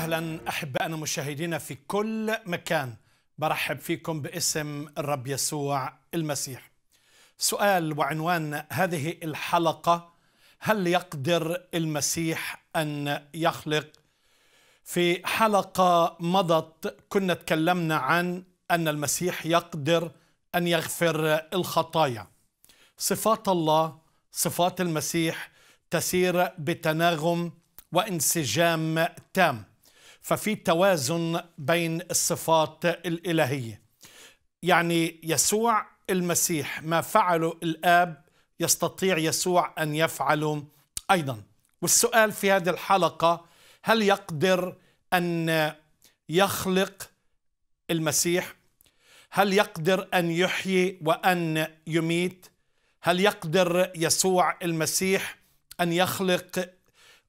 اهلا احبائنا مشاهدينا في كل مكان برحب فيكم باسم الرب يسوع المسيح. سؤال وعنوان هذه الحلقه هل يقدر المسيح ان يخلق؟ في حلقه مضت كنا تكلمنا عن ان المسيح يقدر ان يغفر الخطايا. صفات الله صفات المسيح تسير بتناغم وانسجام تام. ففي توازن بين الصفات الالهيه يعني يسوع المسيح ما فعله الاب يستطيع يسوع ان يفعله ايضا والسؤال في هذه الحلقه هل يقدر ان يخلق المسيح هل يقدر ان يحيي وان يميت هل يقدر يسوع المسيح ان يخلق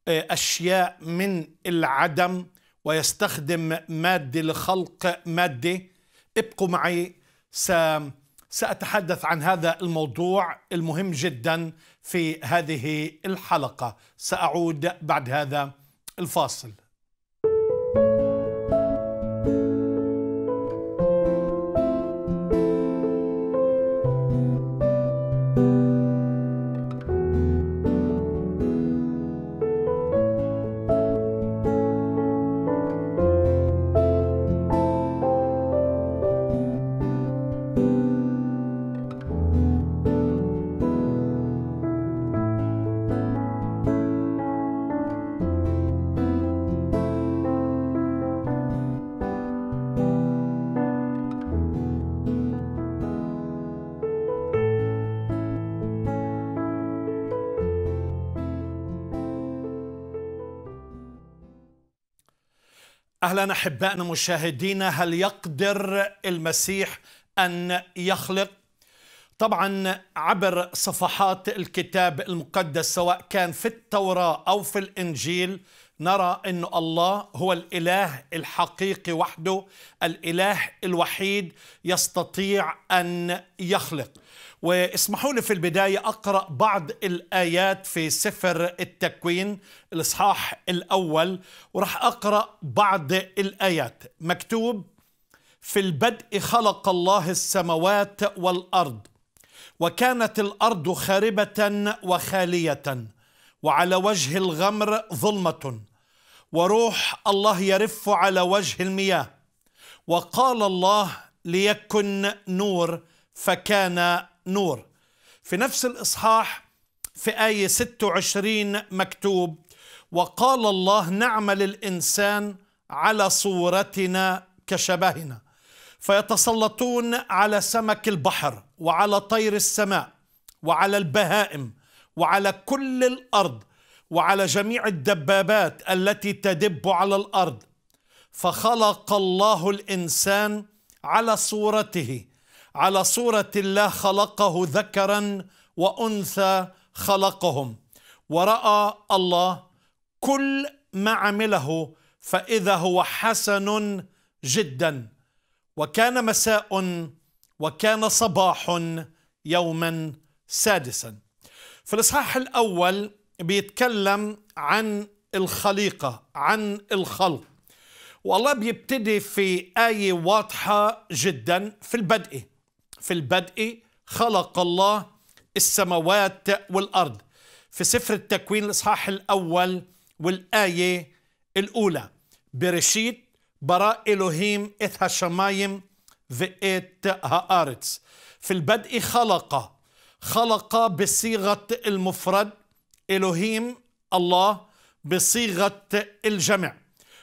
آه، اشياء من العدم ويستخدم مادة لخلق مادة ابقوا معي سأتحدث عن هذا الموضوع المهم جدا في هذه الحلقة سأعود بعد هذا الفاصل اهلا احبائنا مشاهدينا هل يقدر المسيح ان يخلق طبعا عبر صفحات الكتاب المقدس سواء كان في التوراه او في الانجيل نرى أن الله هو الإله الحقيقي وحده الإله الوحيد يستطيع أن يخلق واسمحوا لي في البداية أقرأ بعض الآيات في سفر التكوين الإصحاح الأول وراح أقرأ بعض الآيات مكتوب في البدء خلق الله السماوات والأرض وكانت الأرض خاربة وخالية وعلى وجه الغمر ظلمة وروح الله يرف على وجه المياه وقال الله ليكن نور فكان نور في نفس الإصحاح في آية 26 مكتوب وقال الله نعمل الإنسان على صورتنا كشبهنا فيتسلطون على سمك البحر وعلى طير السماء وعلى البهائم وعلى كل الأرض وعلى جميع الدبابات التي تدب على الارض فخلق الله الانسان على صورته على صوره الله خلقه ذكرا وانثى خلقهم وراى الله كل ما عمله فاذا هو حسن جدا وكان مساء وكان صباح يوما سادسا في الاصحاح الاول بيتكلم عن الخليقة عن الخلق والله بيبتدي في آية واضحة جدا في البدء في البدء خلق الله السماوات والأرض في سفر التكوين الإصحاح الأول والآية الأولى برشيد براء إلهيم إث هشمايم وإت هآرتس في البدء خلق خلق بصيغة المفرد إلهيم الله بصيغة الجمع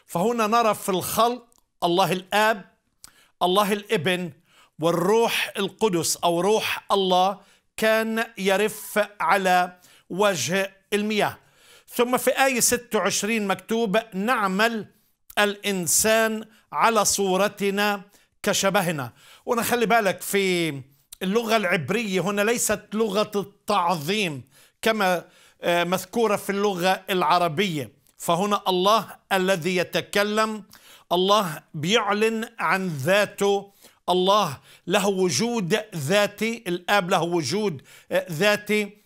فهنا نرى في الخلق الله الآب الله الابن والروح القدس أو روح الله كان يرف على وجه المياه ثم في آية 26 مكتوب نعمل الإنسان على صورتنا كشبهنا وانا خلي بالك في اللغة العبرية هنا ليست لغة التعظيم كما آه، مذكورة في اللغة العربية فهنا الله الذي يتكلم الله بيعلن عن ذاته الله له وجود ذاتي الآب له وجود آه، ذاتي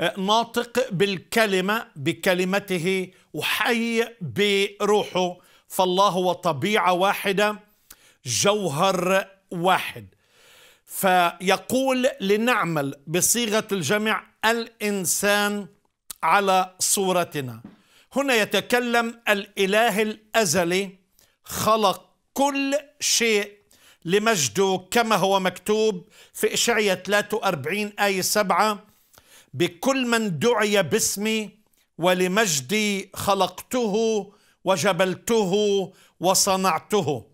آه، ناطق بالكلمة بكلمته وحي بروحه فالله هو طبيعة واحدة جوهر واحد فيقول لنعمل بصيغة الجمع الإنسان على صورتنا هنا يتكلم الاله الازلي خلق كل شيء لمجده كما هو مكتوب في إشعية 43 آية 7 بكل من دعي باسمي ولمجدي خلقته وجبلته وصنعته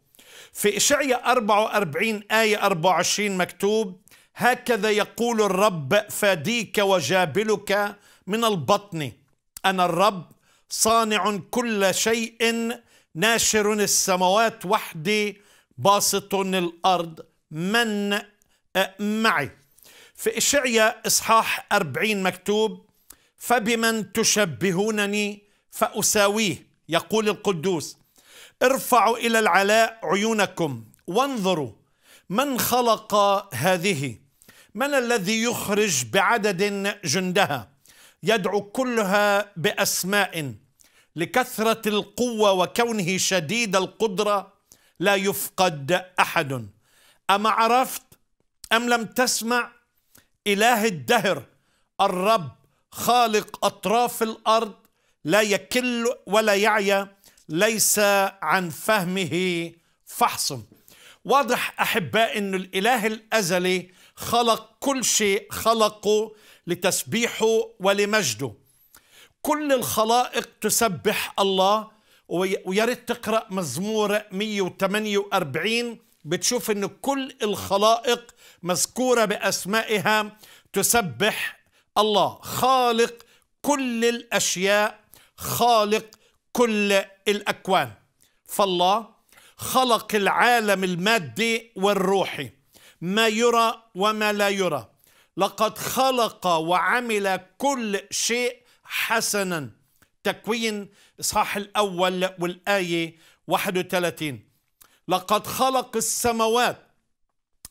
في إشعية 44 آية 24 مكتوب هكذا يقول الرب فاديك وجابلك من البطن انا الرب صانع كل شيء ناشر السماوات وحدي باسط الارض من معي في إشعيا إصحاح أربعين مكتوب فبمن تشبهونني فأساويه يقول القدوس ارفعوا إلى العلاء عيونكم وانظروا من خلق هذه من الذي يخرج بعدد جندها يدعو كلها باسماء لكثره القوه وكونه شديد القدره لا يفقد احد اما عرفت ام لم تسمع اله الدهر الرب خالق اطراف الارض لا يكل ولا يعيا ليس عن فهمه فحص واضح احباء ان الاله الازلي خلق كل شيء خلقه لتسبيحه ولمجده كل الخلائق تسبح الله ويا ريت تقرا مزمور 148 بتشوف ان كل الخلائق مذكوره باسمائها تسبح الله خالق كل الاشياء خالق كل الاكوان فالله خلق العالم المادي والروحي ما يرى وما لا يرى لقد خلق وعمل كل شيء حسنا تكوين إصحاح الأول والآية 31 لقد خلق السماوات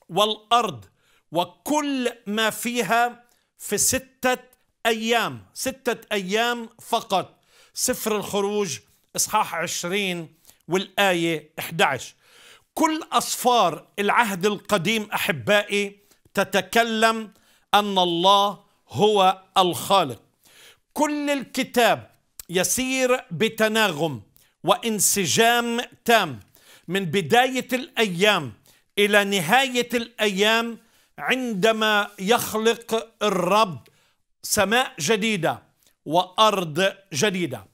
والأرض وكل ما فيها في ستة أيام ستة أيام فقط سفر الخروج إصحاح 20 والآية 11 كل أصفار العهد القديم أحبائي تتكلم أن الله هو الخالق كل الكتاب يسير بتناغم وانسجام تام من بداية الأيام إلى نهاية الأيام عندما يخلق الرب سماء جديدة وأرض جديدة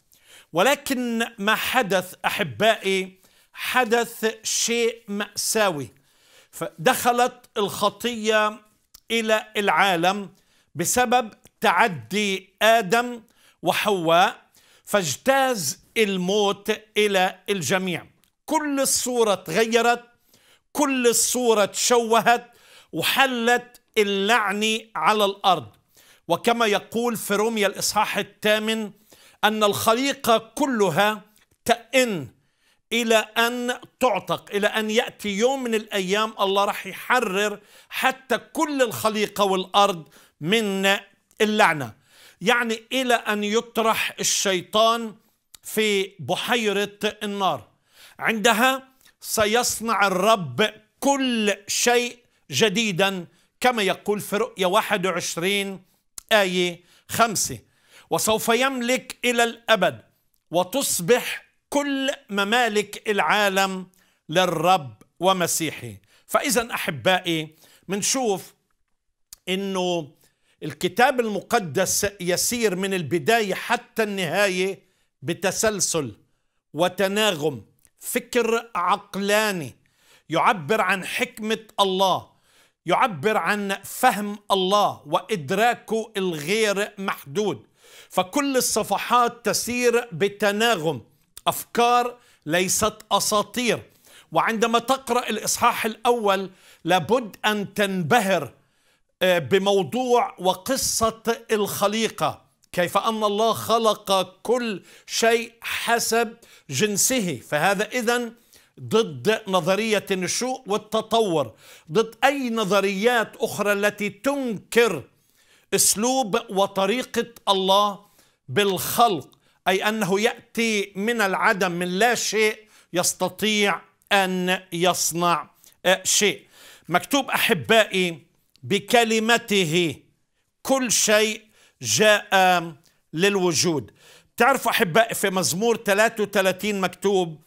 ولكن ما حدث أحبائي حدث شيء مأساوي فدخلت الخطية إلى العالم بسبب تعدي آدم وحواء فاجتاز الموت إلى الجميع كل الصورة تغيرت كل الصورة تشوهت وحلت اللعنة على الأرض وكما يقول في روميا الإصحاح الثامن أن الخليقة كلها تئن إلى أن تعتق إلى أن يأتي يوم من الأيام الله راح يحرر حتى كل الخليقة والأرض من اللعنة يعني إلى أن يطرح الشيطان في بحيرة النار عندها سيصنع الرب كل شيء جديدا كما يقول في رؤية 21 آية 5 وسوف يملك إلى الأبد وتصبح كل ممالك العالم للرب ومسيحي فإذا أحبائي منشوف أنه الكتاب المقدس يسير من البداية حتى النهاية بتسلسل وتناغم فكر عقلاني يعبر عن حكمة الله يعبر عن فهم الله وإدراكه الغير محدود فكل الصفحات تسير بتناغم أفكار ليست أساطير وعندما تقرأ الإصحاح الأول لابد أن تنبهر آه، بموضوع وقصة الخليقة كيف أن الله خلق كل شيء حسب جنسه فهذا اذا ضد نظرية النشوء والتطور ضد أي نظريات أخرى التي تنكر أسلوب وطريقة الله بالخلق أي أنه يأتي من العدم من لا شيء يستطيع أن يصنع آه، شيء مكتوب أحبائي بكلمته كل شيء جاء للوجود تعرفوا أحبائي في مزمور 33 مكتوب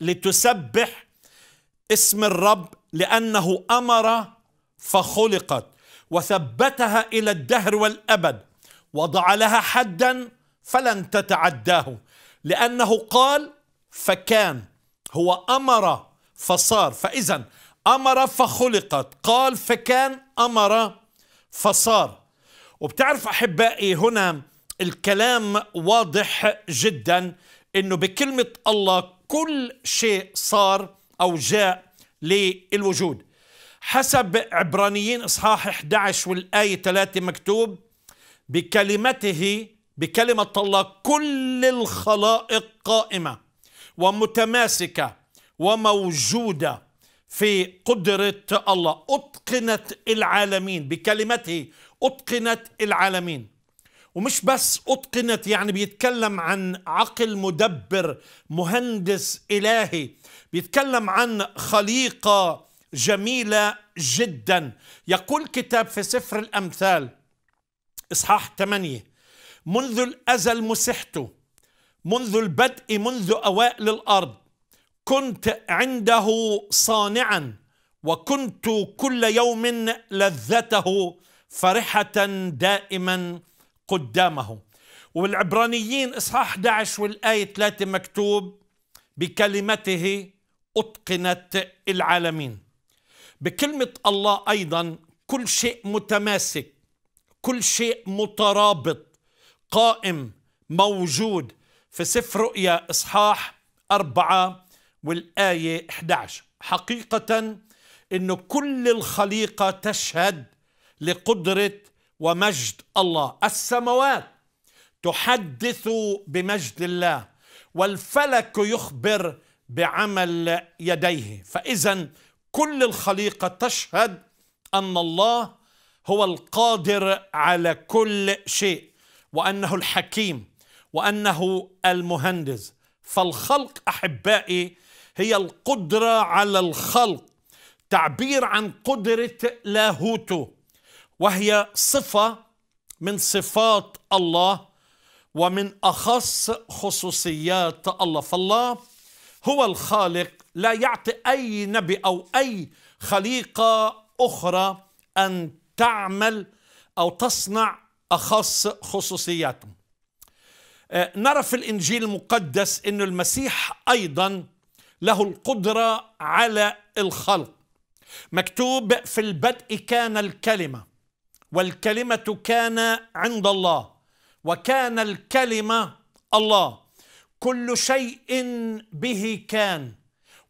لتسبح اسم الرب لأنه أمر فخلقت وثبتها إلى الدهر والأبد وضع لها حدا فلن تتعداه لأنه قال فكان هو أمر فصار فإذا أمر فخلقت قال فكان أمر فصار وبتعرف أحبائي هنا الكلام واضح جدا أنه بكلمة الله كل شيء صار أو جاء للوجود حسب عبرانيين إصحاح 11 والآية 3 مكتوب بكلمته بكلمة الله كل الخلائق قائمة ومتماسكة وموجودة في قدرة الله أتقنت العالمين بكلمته أتقنت العالمين ومش بس أتقنت يعني بيتكلم عن عقل مدبر مهندس إلهي بيتكلم عن خليقة جميلة جدا يقول كتاب في سفر الأمثال إصحاح 8 منذ الأزل مسحته منذ البدء منذ أوائل الأرض كنت عنده صانعا وكنت كل يوم لذته فرحة دائما قدامه والعبرانيين إصحاح 11 والآية 3 مكتوب بكلمته أتقنت العالمين بكلمة الله أيضا كل شيء متماسك كل شيء مترابط قائم موجود في سفر رؤيا إصحاح أربعة والآية 11 حقيقة أن كل الخليقة تشهد لقدرة ومجد الله السماوات تحدث بمجد الله والفلك يخبر بعمل يديه فإذا كل الخليقة تشهد أن الله هو القادر على كل شيء وانه الحكيم وانه المهندس فالخلق احبائي هي القدره على الخلق تعبير عن قدره لاهوته وهي صفه من صفات الله ومن اخص خصوصيات الله فالله هو الخالق لا يعطي اي نبي او اي خليقه اخرى ان تعمل او تصنع أخص خصوصياتهم آه، نرى في الإنجيل المقدس أن المسيح أيضا له القدرة على الخلق مكتوب في البدء كان الكلمة والكلمة كان عند الله وكان الكلمة الله كل شيء به كان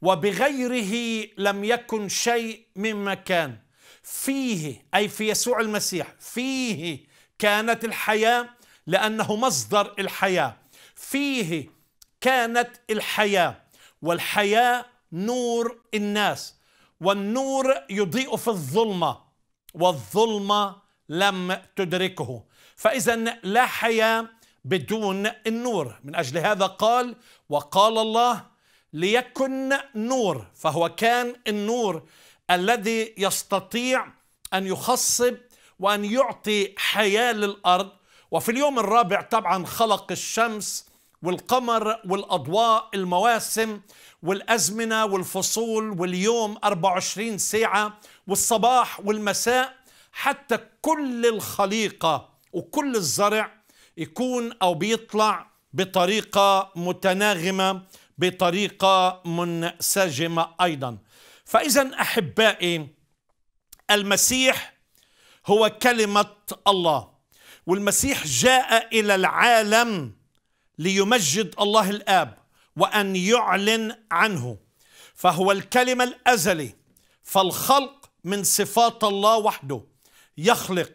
وبغيره لم يكن شيء مما كان فيه أي في يسوع المسيح فيه كانت الحياة لأنه مصدر الحياة فيه كانت الحياة والحياة نور الناس والنور يضيء في الظلمة والظلمة لم تدركه فإذا لا حياة بدون النور من أجل هذا قال وقال الله ليكن نور فهو كان النور الذي يستطيع أن يخصب وأن يعطي حياة للأرض وفي اليوم الرابع طبعا خلق الشمس والقمر والأضواء المواسم والأزمنة والفصول واليوم 24 ساعة والصباح والمساء حتى كل الخليقة وكل الزرع يكون أو بيطلع بطريقة متناغمة بطريقة منسجمة أيضا فإذا أحبائي المسيح هو كلمة الله والمسيح جاء إلى العالم ليمجد الله الآب وأن يعلن عنه فهو الكلمة الأزلي فالخلق من صفات الله وحده يخلق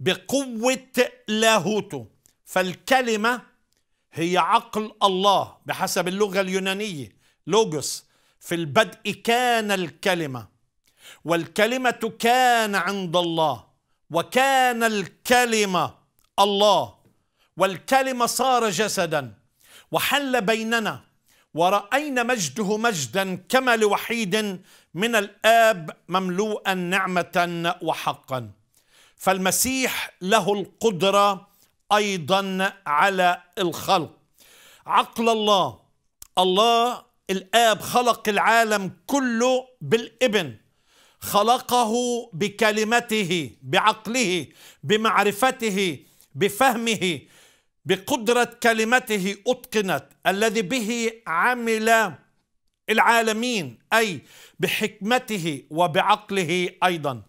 بقوة لاهوته فالكلمة هي عقل الله بحسب اللغة اليونانية لوجوس في البدء كان الكلمة والكلمة كان عند الله وكان الكلمة الله والكلمة صار جسدا وحل بيننا ورأينا مجده مجدا كما لوحيد من الآب مملوءا نعمة وحقا فالمسيح له القدرة أيضا على الخلق عقل الله الله الآب خلق العالم كله بالابن خلقه بكلمته بعقله بمعرفته بفهمه بقدرة كلمته أتقنت الذي به عمل العالمين أي بحكمته وبعقله أيضا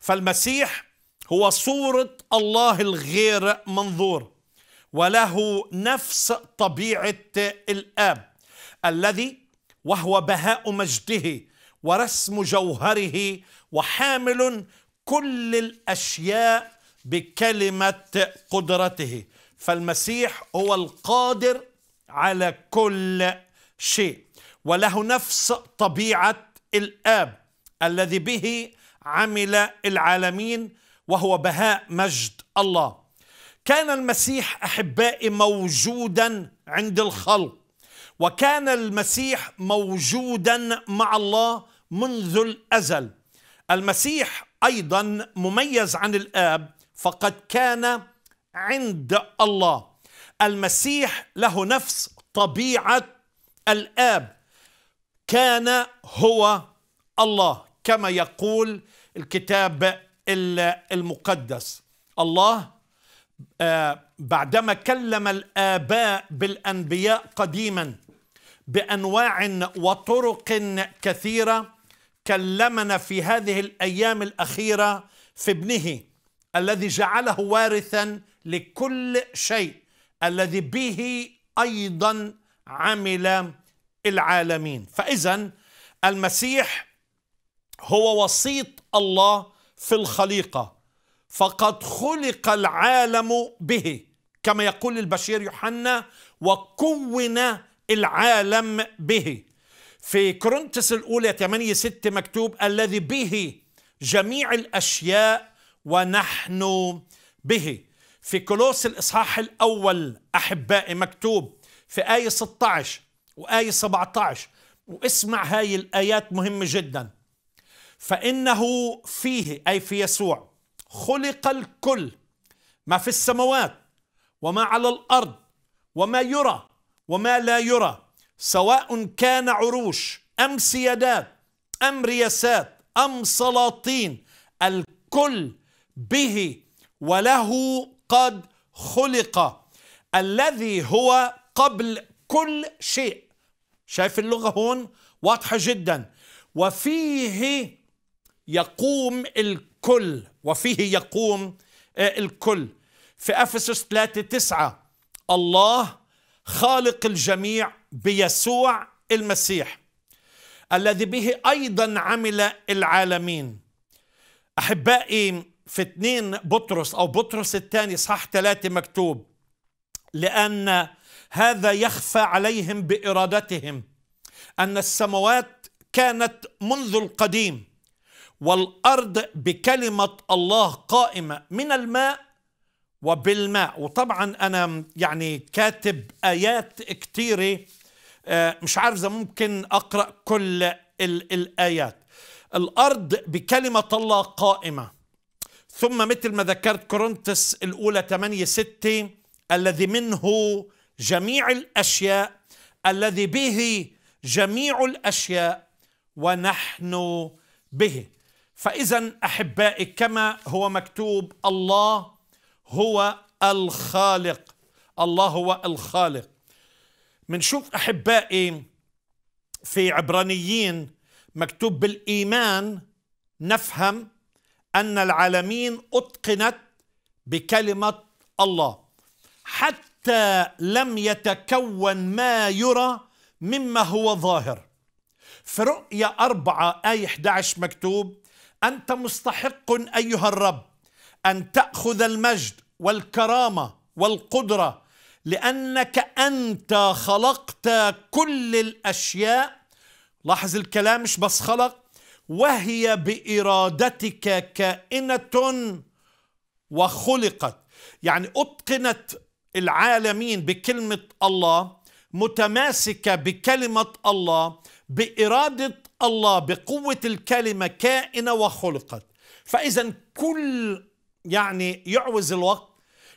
فالمسيح هو صورة الله الغير منظور وله نفس طبيعة الآب الذي وهو بهاء مجده ورسم جوهره وحامل كل الاشياء بكلمه قدرته فالمسيح هو القادر على كل شيء وله نفس طبيعه الاب الذي به عمل العالمين وهو بهاء مجد الله كان المسيح احبائي موجودا عند الخلق وكان المسيح موجودا مع الله منذ الازل المسيح ايضا مميز عن الاب فقد كان عند الله المسيح له نفس طبيعه الاب كان هو الله كما يقول الكتاب المقدس الله آه، بعدما كلم الاباء بالانبياء قديما بانواع وطرق كثيره كلمنا في هذه الايام الاخيره في ابنه الذي جعله وارثا لكل شيء الذي به ايضا عمل العالمين فاذا المسيح هو وسيط الله في الخليقه فقد خلق العالم به كما يقول البشير يوحنا وكون العالم به في كورنثس الأولى 8 6 مكتوب الذي به جميع الأشياء ونحن به في كولوس الإصحاح الأول أحبائي مكتوب في آية 16 وآية 17 واسمع هاي الآيات مهمة جدا فإنه فيه أي في يسوع خلق الكل ما في السماوات وما على الأرض وما يرى وما لا يرى سواء كان عروش أم سيادات أم رياسات أم سلاطين الكل به وله قد خلق الذي هو قبل كل شيء شايف اللغة هون واضحة جدا وفيه يقوم الكل وفيه يقوم آه، الكل في أفسس 3 تسعة الله خالق الجميع بيسوع المسيح الذي به ايضا عمل العالمين احبائي في اثنين بطرس او بطرس الثاني اصحاح ثلاثة مكتوب لان هذا يخفى عليهم بارادتهم ان السماوات كانت منذ القديم والارض بكلمه الله قائمه من الماء وبالماء وطبعا أنا يعني كاتب آيات كثيرة آه، مش عارف إذا ممكن أقرأ كل الآيات الأرض بكلمة الله قائمة ثم مثل ما ذكرت كورنثس الأولى 8 6 الذي منه جميع الأشياء الذي به جميع الأشياء ونحن به فإذا أحبائي كما هو مكتوب الله هو الخالق الله هو الخالق منشوف أحبائي في عبرانيين مكتوب بالإيمان نفهم أن العالمين أتقنت بكلمة الله حتى لم يتكون ما يرى مما هو ظاهر في رؤيا أربعة آية 11 مكتوب أنت مستحق أيها الرب أن تأخذ المجد والكرامة والقدرة لأنك أنت خلقت كل الأشياء لاحظ الكلام مش بس خلق وهي بإرادتك كائنة وخلقت يعني أتقنت العالمين بكلمة الله متماسكة بكلمة الله بإرادة الله بقوة الكلمة كائنة وخلقت فإذا كل يعني يعوز الوقت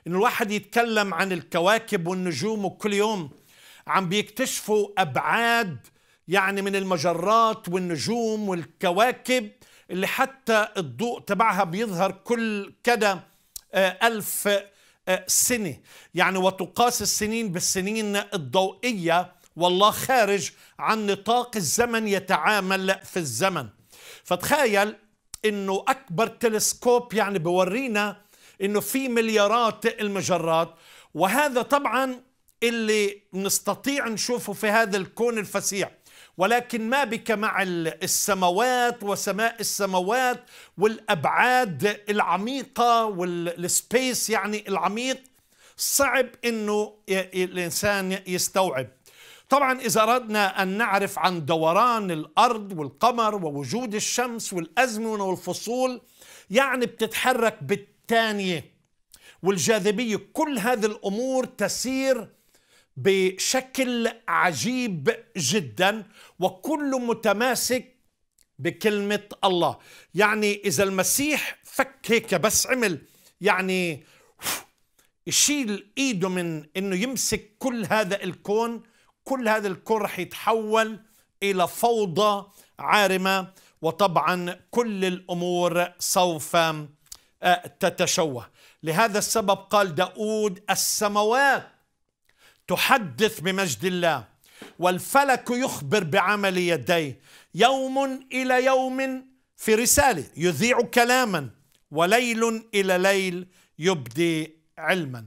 ان الواحد يتكلم عن الكواكب والنجوم وكل يوم عم بيكتشفوا ابعاد يعني من المجرات والنجوم والكواكب اللي حتى الضوء تبعها بيظهر كل كده آه، ألف آه، سنة يعني وتقاس السنين بالسنين الضوئية والله خارج عن نطاق الزمن يتعامل في الزمن فتخيل انه اكبر تلسكوب يعني بورينا انه في مليارات المجرات وهذا طبعا اللي نستطيع نشوفه في هذا الكون الفسيح ولكن ما بك مع السماوات وسماء السماوات والابعاد العميقه والسبيس يعني العميق صعب انه الانسان يستوعب طبعا إذا أردنا أن نعرف عن دوران الأرض والقمر ووجود الشمس والأزمنة والفصول يعني بتتحرك بالثانية والجاذبية كل هذه الأمور تسير بشكل عجيب جدا وكله متماسك بكلمة الله يعني إذا المسيح فك هيك بس عمل يعني يشيل إيده من إنه يمسك كل هذا الكون كل هذا الكره يتحول الى فوضى عارمه وطبعا كل الامور سوف آه، تتشوه لهذا السبب قال داود السماوات تحدث بمجد الله والفلك يخبر بعمل يديه يوم الى يوم في رساله يذيع كلاما وليل الى ليل يبدي علما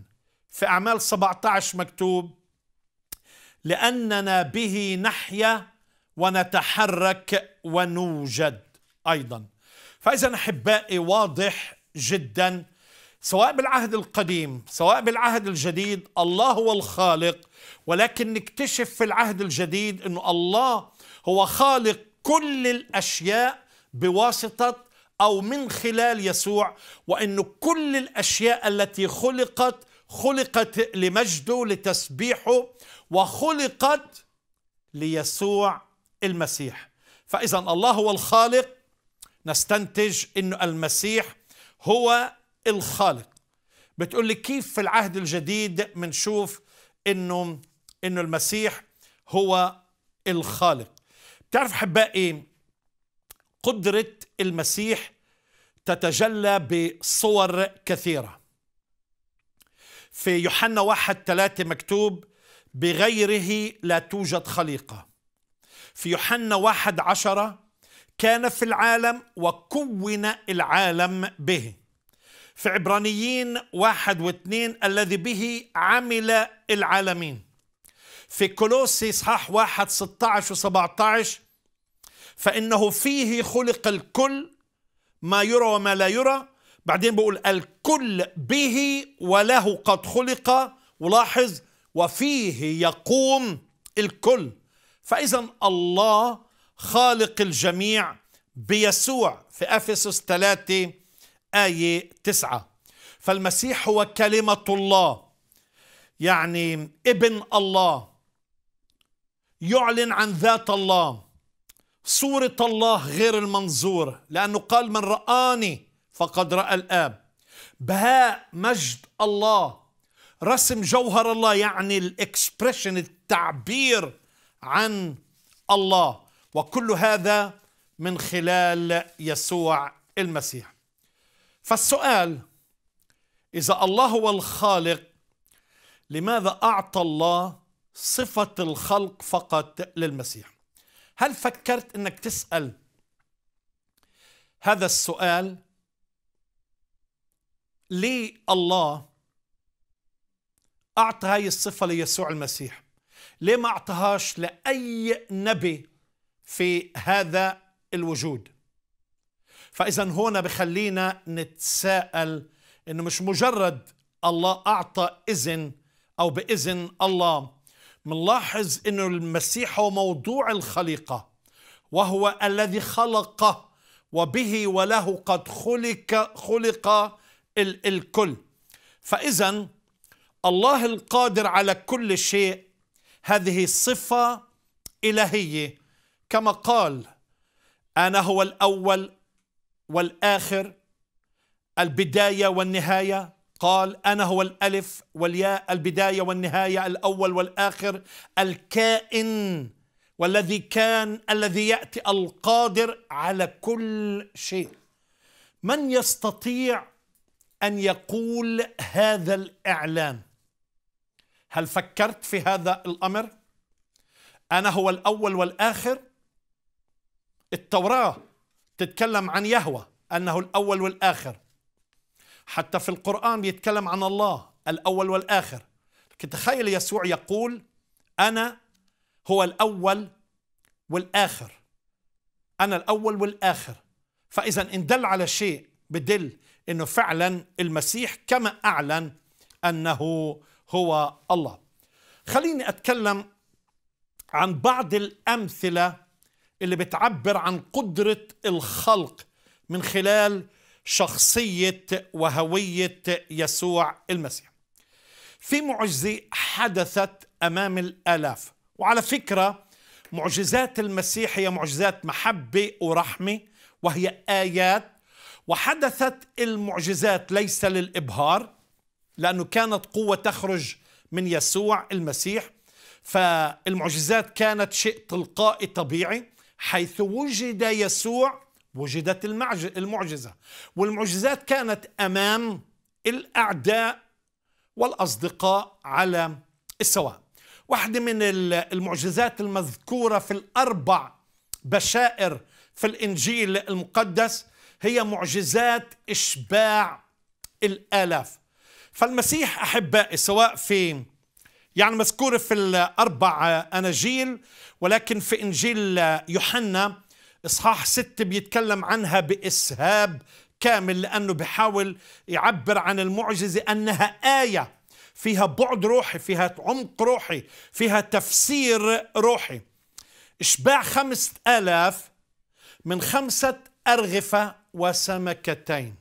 في اعمال 17 مكتوب لأننا به نحيا ونتحرك ونوجد أيضا فإذا أحبائي واضح جدا سواء بالعهد القديم سواء بالعهد الجديد الله هو الخالق ولكن نكتشف في العهد الجديد أن الله هو خالق كل الأشياء بواسطة أو من خلال يسوع وأن كل الأشياء التي خلقت خلقت لمجده لتسبيحه وخلقت ليسوع المسيح فإذا الله هو الخالق نستنتج أنه المسيح هو الخالق بتقول لي كيف في العهد الجديد بنشوف أنه أنه المسيح هو الخالق بتعرف حبائي قدرة المسيح تتجلى بصور كثيرة في يوحنا واحد ثلاثة مكتوب بغيره لا توجد خليقة في يوحنا واحد عشرة كان في العالم وكون العالم به في عبرانيين واحد واثنين الذي به عمل العالمين في كولوسي اصحاح واحد 16 و 17 فانه فيه خلق الكل ما يرى وما لا يرى بعدين بقول الكل به وله قد خلق ولاحظ وفيه يقوم الكل فإذا الله خالق الجميع بيسوع في أفسس 3 آية 9 فالمسيح هو كلمة الله يعني ابن الله يعلن عن ذات الله صورة الله غير المنظور لأنه قال من رآني فقد رأى الآب بهاء مجد الله رسم جوهر الله يعني الاكسبريشن التعبير عن الله وكل هذا من خلال يسوع المسيح فالسؤال اذا الله هو الخالق لماذا اعطى الله صفه الخلق فقط للمسيح هل فكرت انك تسال هذا السؤال ليه الله أعطى هاي الصفة ليسوع المسيح ليه ما أعطاهاش لأي نبي في هذا الوجود فإذا هنا بخلينا نتساءل إنه مش مجرد الله أعطى إذن أو بإذن الله منلاحظ إنه المسيح هو موضوع الخليقة وهو الذي خلق وبه وله قد خلق خلق الكل فإذا الله القادر على كل شيء هذه صفة إلهية كما قال أنا هو الأول والآخر البداية والنهاية قال أنا هو الألف والياء البداية والنهاية الأول والآخر الكائن والذي كان الذي يأتي القادر على كل شيء من يستطيع أن يقول هذا الإعلان هل فكرت في هذا الامر انا هو الاول والاخر التوراه تتكلم عن يهوه انه الاول والاخر حتى في القران بيتكلم عن الله الاول والاخر لكن تخيل يسوع يقول انا هو الاول والاخر انا الاول والاخر فاذا ان دل على شيء بدل انه فعلا المسيح كما اعلن انه هو الله خليني أتكلم عن بعض الأمثلة اللي بتعبر عن قدرة الخلق من خلال شخصية وهوية يسوع المسيح في معجزة حدثت أمام الآلاف وعلى فكرة معجزات المسيح هي معجزات محبة ورحمة وهي آيات وحدثت المعجزات ليس للإبهار لأنه كانت قوة تخرج من يسوع المسيح فالمعجزات كانت شيء تلقائي طبيعي حيث وجد يسوع وجدت المعجزة والمعجزات كانت أمام الأعداء والأصدقاء على السواء واحدة من المعجزات المذكورة في الأربع بشائر في الإنجيل المقدس هي معجزات إشباع الآلاف فالمسيح أحبائي سواء في يعني مذكورة في الأربع أناجيل ولكن في إنجيل يوحنا إصحاح ستة بيتكلم عنها بإسهاب كامل لأنه بحاول يعبر عن المعجزة أنها آية فيها بعد روحي فيها عمق روحي فيها تفسير روحي إشباع خمسة آلاف من خمسة أرغفة وسمكتين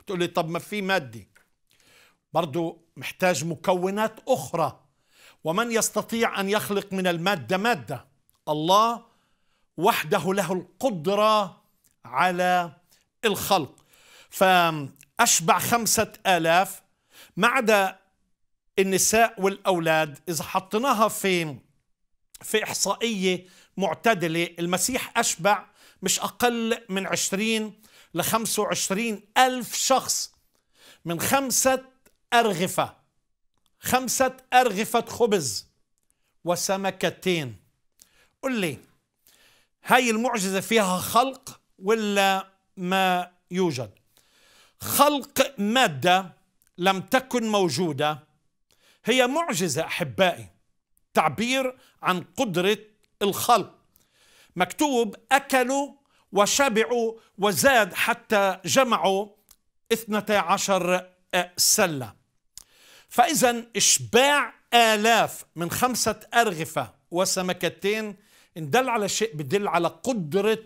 بتقولي طب ما في مادي برضو محتاج مكونات أخرى ومن يستطيع أن يخلق من المادة مادة الله وحده له القدرة على الخلق فأشبع خمسة آلاف ما عدا النساء والأولاد إذا حطيناها في في إحصائية معتدلة المسيح أشبع مش أقل من 20 ل 25 ألف شخص من خمسة أرغفة خمسة أرغفة خبز وسمكتين قل لي هاي المعجزة فيها خلق ولا ما يوجد خلق مادة لم تكن موجودة هي معجزة أحبائي تعبير عن قدرة الخلق مكتوب أكلوا وشبعوا وزاد حتى جمعوا 12 عشر سلة فإذا إشباع آلاف من خمسة أرغفة وسمكتين اندل على شيء بدل على قدرة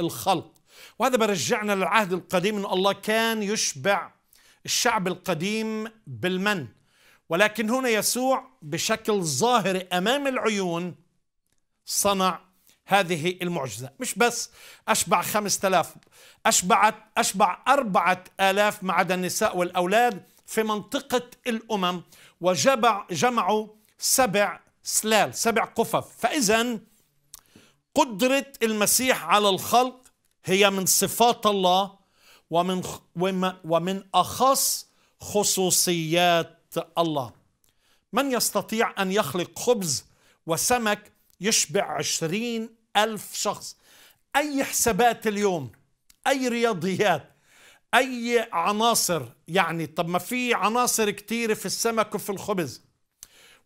الخلق وهذا برجعنا للعهد القديم أن الله كان يشبع الشعب القديم بالمن ولكن هنا يسوع بشكل ظاهر أمام العيون صنع هذه المعجزة مش بس أشبع خمسة آلاف أشبعت أشبع أربعة آلاف ما عدا النساء والأولاد في منطقة الأمم وجمع جمعوا سبع سلال سبع قفف فإذا قدرة المسيح على الخلق هي من صفات الله ومن ومن أخص خصوصيات الله من يستطيع أن يخلق خبز وسمك يشبع عشرين ألف شخص أي حسابات اليوم أي رياضيات اي عناصر يعني طب ما في عناصر كتير في السمك وفي الخبز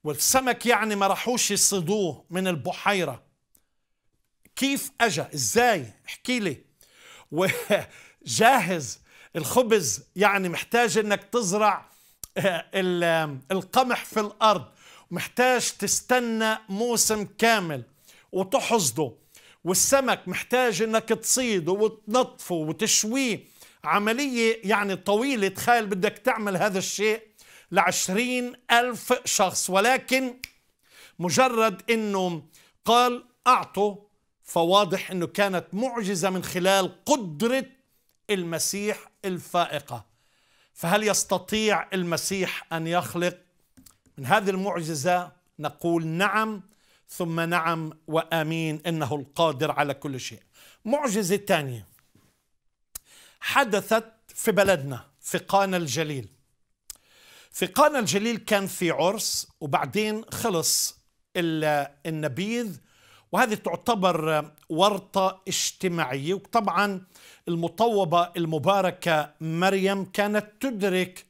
والسمك يعني ما راحوش يصيدوه من البحيره كيف اجا ازاي احكي لي وجاهز الخبز يعني محتاج انك تزرع آه، القمح في الارض محتاج تستنى موسم كامل وتحصده والسمك محتاج انك تصيده وتنظفه وتشويه عملية يعني طويلة تخيل بدك تعمل هذا الشيء لعشرين ألف شخص ولكن مجرد أنه قال أعطوا فواضح أنه كانت معجزة من خلال قدرة المسيح الفائقة فهل يستطيع المسيح أن يخلق من هذه المعجزة نقول نعم ثم نعم وآمين إنه القادر على كل شيء معجزة ثانية حدثت في بلدنا في قانا الجليل في قانا الجليل كان في عرس وبعدين خلص النبيذ وهذه تعتبر ورطة اجتماعية وطبعا المطوبة المباركة مريم كانت تدرك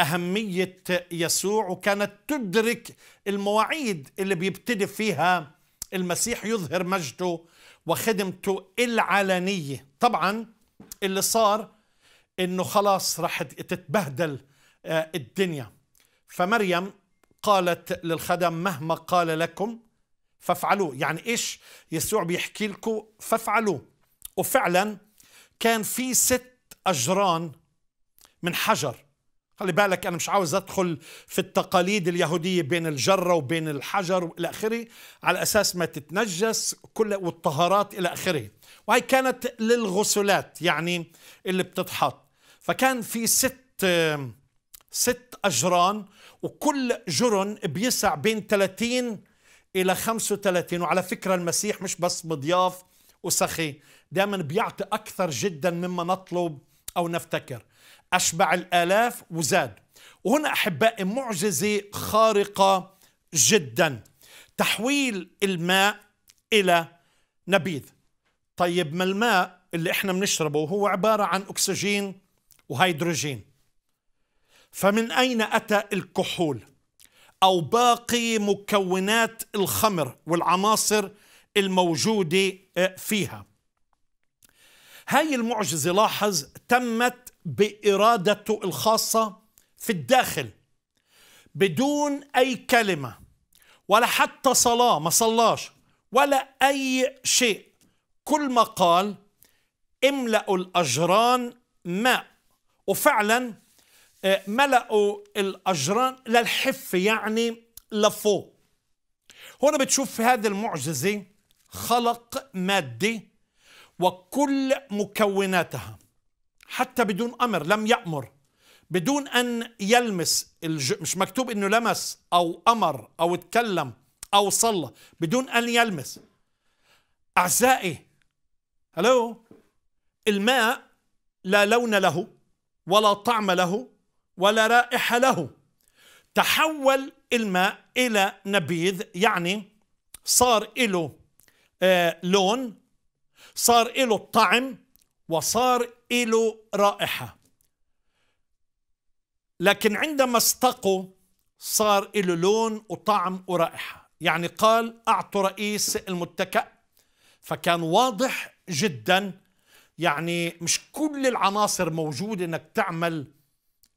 أهمية يسوع وكانت تدرك المواعيد اللي بيبتدي فيها المسيح يظهر مجده وخدمته العلنية طبعا اللي صار انه خلاص راح تتبهدل آه، الدنيا فمريم قالت للخدم مهما قال لكم فافعلوه يعني ايش يسوع بيحكي لكم فافعلوه وفعلا كان في ست اجران من حجر خلي بالك أنا مش عاوز أدخل في التقاليد اليهودية بين الجرة وبين الحجر وإلى آخره على أساس ما تتنجس كل والطهارات إلى آخره وهي كانت للغسلات يعني اللي بتتحط فكان في ست ست أجران وكل جرن بيسع بين 30 إلى 35 وعلى فكرة المسيح مش بس مضياف وسخي دائما بيعطي أكثر جدا مما نطلب أو نفتكر أشبع الآلاف وزاد وهنا أحبائي معجزة خارقة جدا تحويل الماء إلى نبيذ طيب ما الماء اللي احنا بنشربه هو عبارة عن أكسجين وهيدروجين فمن أين أتى الكحول أو باقي مكونات الخمر والعناصر الموجودة آه، فيها هاي المعجزة لاحظ تمت بارادته الخاصه في الداخل بدون اي كلمه ولا حتى صلاه ما صلاش ولا اي شيء كل ما قال املأوا الاجران ماء وفعلا آه، ملأوا الاجران للحف يعني لفوق هنا بتشوف في هذه المعجزه خلق مادي وكل مكوناتها حتى بدون امر لم يامر بدون ان يلمس الج... مش مكتوب انه لمس او امر او اتكلم او صلى بدون ان يلمس اعزائي هلو الماء لا لون له ولا طعم له ولا رائحه له تحول الماء الى نبيذ يعني صار له آه لون صار له طعم وصار له رائحة لكن عندما استقوا صار له لون وطعم ورائحة يعني قال أعطوا رئيس المتكأ فكان واضح جدا يعني مش كل العناصر موجودة انك تعمل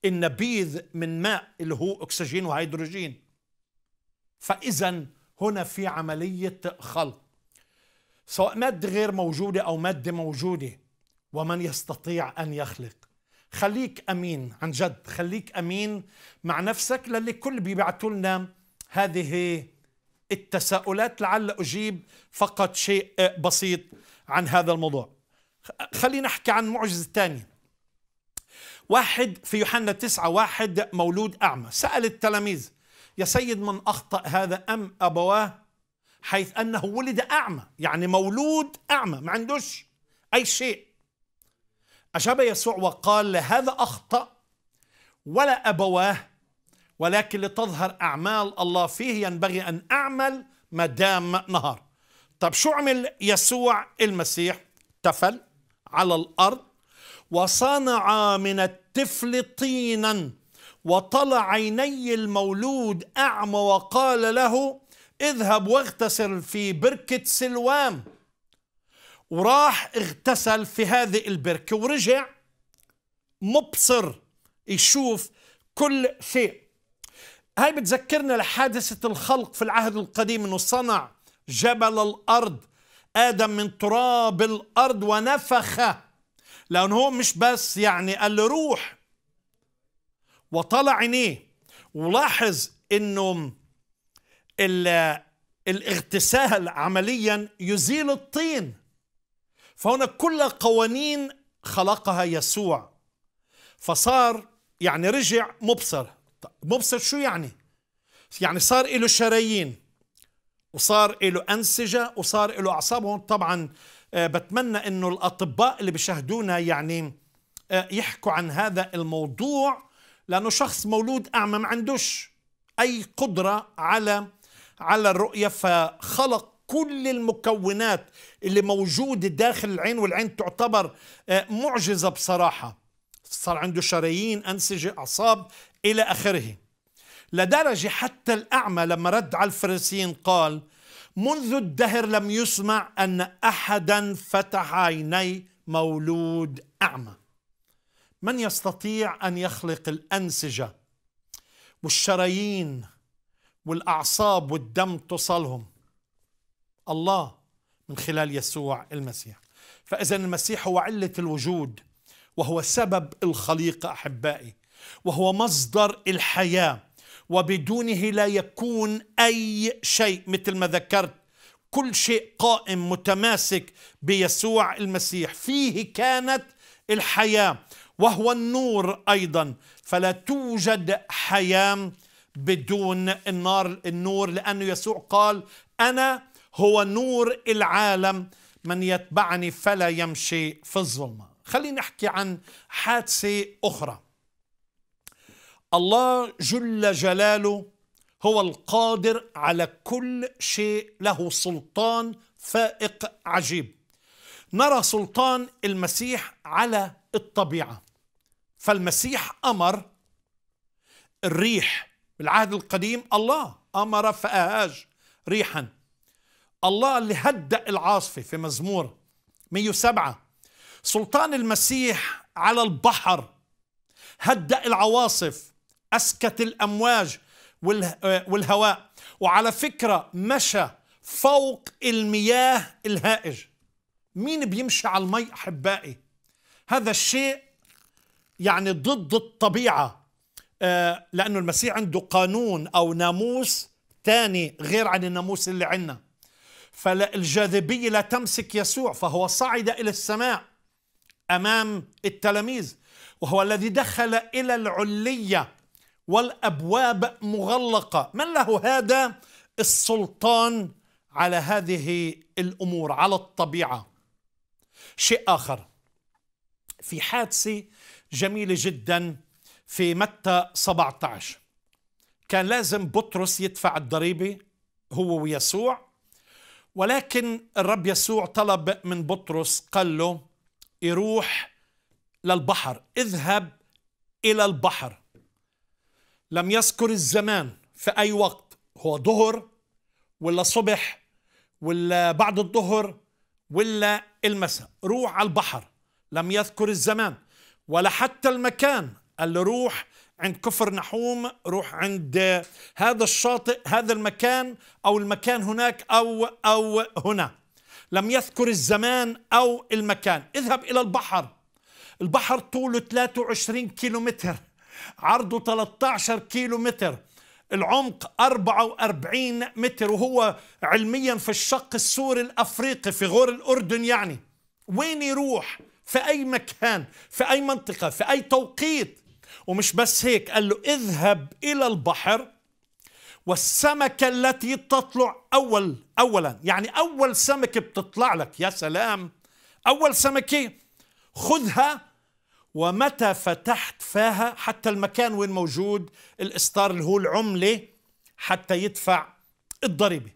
النبيذ من ماء اللي هو أكسجين وهيدروجين فإذا هنا في عملية خلق سواء مادة غير موجودة أو مادة موجودة ومن يستطيع ان يخلق خليك امين عن جد خليك امين مع نفسك للي كل بيبعتوا لنا هذه التساؤلات لعل اجيب فقط شيء بسيط عن هذا الموضوع خلينا نحكي عن معجزه ثانيه واحد في يوحنا تسعة واحد مولود أعمى سأل التلاميذ يا سيد من أخطأ هذا أم أبواه حيث أنه ولد أعمى يعني مولود أعمى ما عندوش أي شيء أجاب يسوع وقال هذا أخطأ ولا أبواه ولكن لتظهر أعمال الله فيه ينبغي أن أعمل ما دام نهار طب شو عمل يسوع المسيح تفل على الأرض وصنع من التفل طينا وطلع عيني المولود أعمى وقال له اذهب واغتسل في بركة سلوام وراح اغتسل في هذه البركة ورجع مبصر يشوف كل شيء هاي بتذكرنا لحادثة الخلق في العهد القديم انه صنع جبل الارض ادم من تراب الارض ونفخ لانه هو مش بس يعني قال له روح وطلع عينيه ولاحظ انه الاغتسال عمليا يزيل الطين فهنا كل قوانين خلقها يسوع فصار يعني رجع مبصر مبصر شو يعني يعني صار له شرايين وصار له أنسجة وصار له أعصاب هون طبعا آه، بتمنى أنه الأطباء اللي بيشاهدونا يعني آه، يحكوا عن هذا الموضوع لأنه شخص مولود أعمى ما عندوش أي قدرة على على الرؤية فخلق كل المكونات اللي موجودة داخل العين والعين تعتبر آه، معجزة بصراحة صار عنده شرايين أنسجة أعصاب إلى آخره لدرجة حتى الأعمى لما رد على الفرنسيين قال منذ الدهر لم يسمع أن أحدا فتح عيني مولود أعمى من يستطيع أن يخلق الأنسجة والشرايين والأعصاب والدم توصلهم الله من خلال يسوع المسيح فإذا المسيح هو علة الوجود وهو سبب الخليقة أحبائي وهو مصدر الحياة وبدونه لا يكون أي شيء مثل ما ذكرت كل شيء قائم متماسك بيسوع المسيح فيه كانت الحياة وهو النور أيضا فلا توجد حياة بدون النار النور لأنه يسوع قال أنا هو نور العالم من يتبعني فلا يمشي في الظلمة خلينا نحكي عن حادثة أخرى الله جل جلاله هو القادر على كل شيء له سلطان فائق عجيب نرى سلطان المسيح على الطبيعة فالمسيح أمر الريح بالعهد القديم الله أمر فأهاج ريحا الله اللي هدأ العاصفة في مزمور 107 سلطان المسيح على البحر هدأ العواصف أسكت الأمواج آه، والهواء وعلى فكرة مشى فوق المياه الهائج مين بيمشي على المي أحبائي هذا الشيء يعني ضد الطبيعة آه، لأنه المسيح عنده قانون أو ناموس تاني غير عن الناموس اللي عندنا فالجاذبية لا تمسك يسوع فهو صعد إلى السماء أمام التلاميذ وهو الذي دخل إلى العلية والأبواب مغلقة من له هذا السلطان على هذه الأمور على الطبيعة شيء آخر في حادثة جميلة جدا في متى 17 كان لازم بطرس يدفع الضريبة هو ويسوع ولكن الرب يسوع طلب من بطرس قال له يروح للبحر اذهب إلى البحر لم يذكر الزمان في أي وقت هو ظهر ولا صبح ولا بعد الظهر ولا المساء روح على البحر لم يذكر الزمان ولا حتى المكان قال له روح عند كفر نحوم روح عند هذا الشاطئ هذا المكان أو المكان هناك أو أو هنا لم يذكر الزمان أو المكان اذهب إلى البحر البحر طوله 23 كيلومتر عرضه 13 كيلومتر العمق 44 متر وهو علميا في الشق السوري الافريقي في غور الاردن يعني وين يروح في اي مكان في اي منطقه في اي توقيت ومش بس هيك قال له اذهب إلى البحر والسمكة التي تطلع أول أولا يعني أول سمكة بتطلع لك يا سلام أول سمكة إيه؟ خذها ومتى فتحت فاها حتى المكان وين موجود الإصدار اللي هو العملة حتى يدفع الضريبة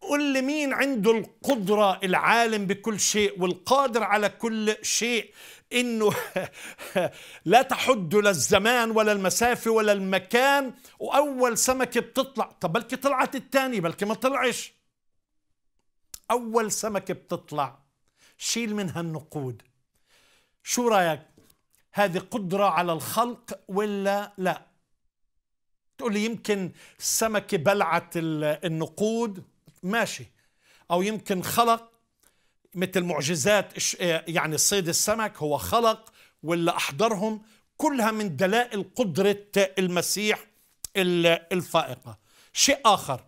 قل لي مين عنده القدرة العالم بكل شيء والقادر على كل شيء انه لا تحد لا الزمان ولا المسافه ولا المكان واول سمكه بتطلع طب بلكي طلعت الثانيه بلكي ما طلعش اول سمكه بتطلع شيل منها النقود شو رايك هذه قدره على الخلق ولا لا تقول لي يمكن السمكه بلعت النقود ماشي او يمكن خلق مثل معجزات آه، يعني صيد السمك هو خلق ولا أحضرهم كلها من دلائل قدرة المسيح الفائقة شيء آخر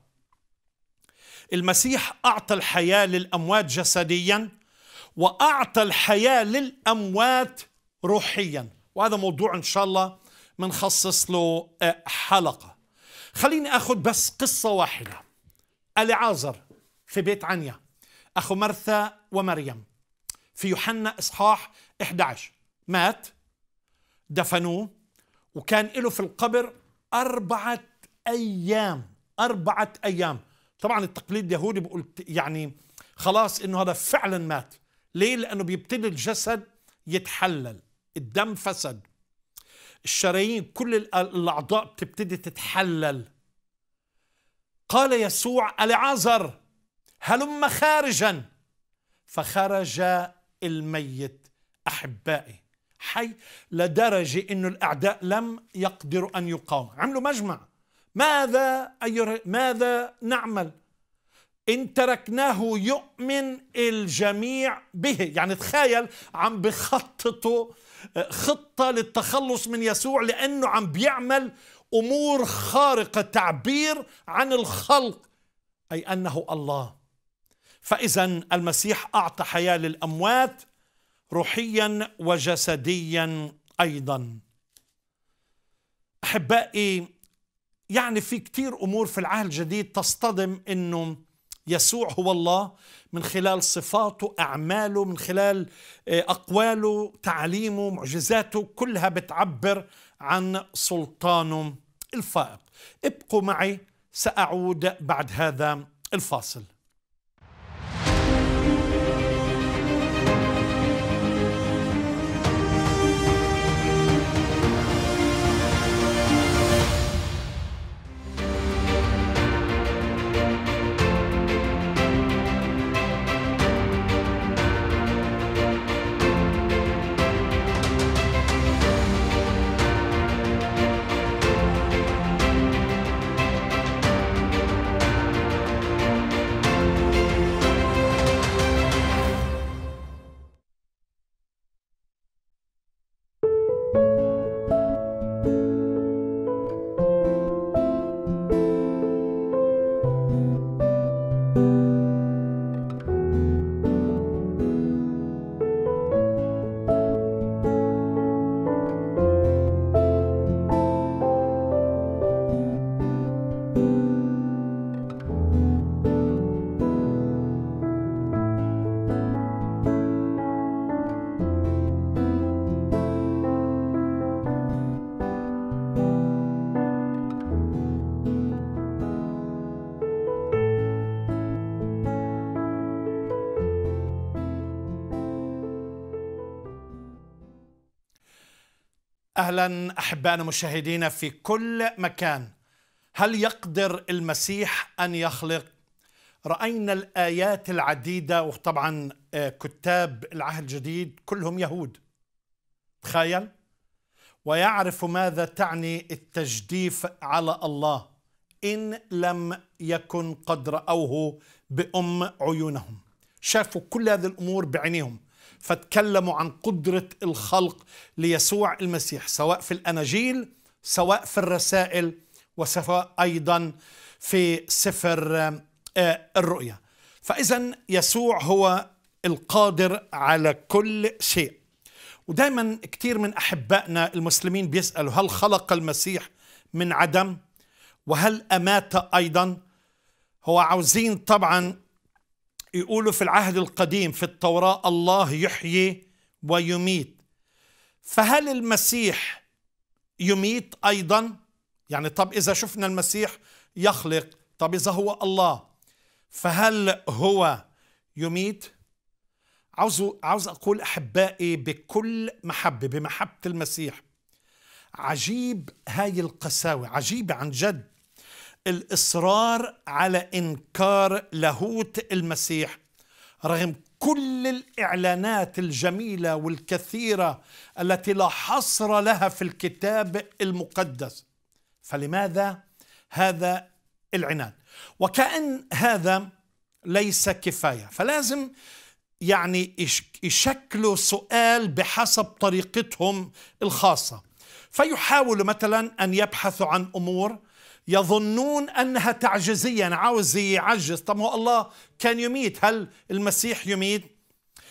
المسيح أعطى الحياة للأموات جسديا وأعطى الحياة للأموات روحيا وهذا موضوع إن شاء الله بنخصص له آه، حلقة خليني أخذ بس قصة واحدة ألعازر في بيت عنيا أخو مرثا ومريم في يوحنا إصحاح 11 مات دفنوه وكان له في القبر أربعة أيام أربعة أيام طبعا التقليد اليهودي بقول يعني خلاص إنه هذا فعلا مات ليه؟ لأنه بيبتدي الجسد يتحلل الدم فسد الشرايين كل الأعضاء بتبتدي تتحلل قال يسوع ألعازر هلم خارجا فخرج الميت أحبائي حي لدرجة أن الأعداء لم يقدروا أن يقاوموا عملوا مجمع ماذا أيها ماذا نعمل إن تركناه يؤمن الجميع به يعني تخيل عم بخططوا خطة للتخلص من يسوع لأنه عم بيعمل أمور خارقة تعبير عن الخلق أي أنه الله فاذا المسيح اعطى حياه للاموات روحيا وجسديا ايضا احبائي يعني في كثير امور في العهد الجديد تصطدم انه يسوع هو الله من خلال صفاته اعماله من خلال آه، اقواله تعاليمه معجزاته كلها بتعبر عن سلطانه الفائق ابقوا معي ساعود بعد هذا الفاصل اهلا احبائنا مشاهدينا في كل مكان هل يقدر المسيح ان يخلق راينا الايات العديده وطبعا آه، كتاب العهد الجديد كلهم يهود تخيل ويعرف ماذا تعني التجديف على الله ان لم يكن قد راوه بام عيونهم شافوا كل هذه الامور بعينيهم فتكلموا عن قدرة الخلق ليسوع المسيح سواء في الأناجيل سواء في الرسائل وسواء أيضا في سفر آه، الرؤيا فإذا يسوع هو القادر على كل شيء ودائما كثير من أحبائنا المسلمين بيسألوا هل خلق المسيح من عدم وهل أمات أيضا هو عاوزين طبعا يقولوا في العهد القديم في التوراة الله يحيي ويميت فهل المسيح يميت أيضا يعني طب إذا شفنا المسيح يخلق طب إذا هو الله فهل هو يميت عاوز عاوز أقول أحبائي بكل محبة بمحبة المسيح عجيب هاي القساوة عجيبة عن جد الاصرار على انكار لاهوت المسيح رغم كل الاعلانات الجميله والكثيره التي لا حصر لها في الكتاب المقدس فلماذا هذا العناد وكأن هذا ليس كفاية فلازم يعني يشكلوا سؤال بحسب طريقتهم الخاصة فيحاولوا مثلا أن يبحثوا عن أمور يظنون أنها تعجيزية أنا عاوز يعجز طب هو الله كان يميت هل المسيح يميت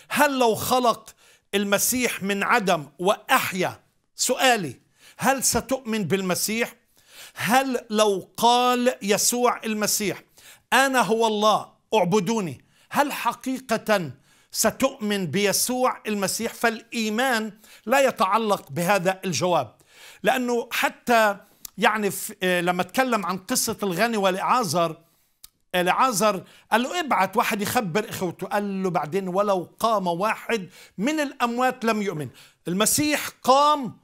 هل لو خلق المسيح من عدم وأحيا سؤالي هل ستؤمن بالمسيح هل لو قال يسوع المسيح أنا هو الله اعبدوني هل حقيقة ستؤمن بيسوع المسيح فالإيمان لا يتعلق بهذا الجواب لأنه حتى يعني آه، لما اتكلم عن قصة الغني ولعازر العازر قال له ابعت واحد يخبر اخوته قال له بعدين ولو قام واحد من الاموات لم يؤمن المسيح قام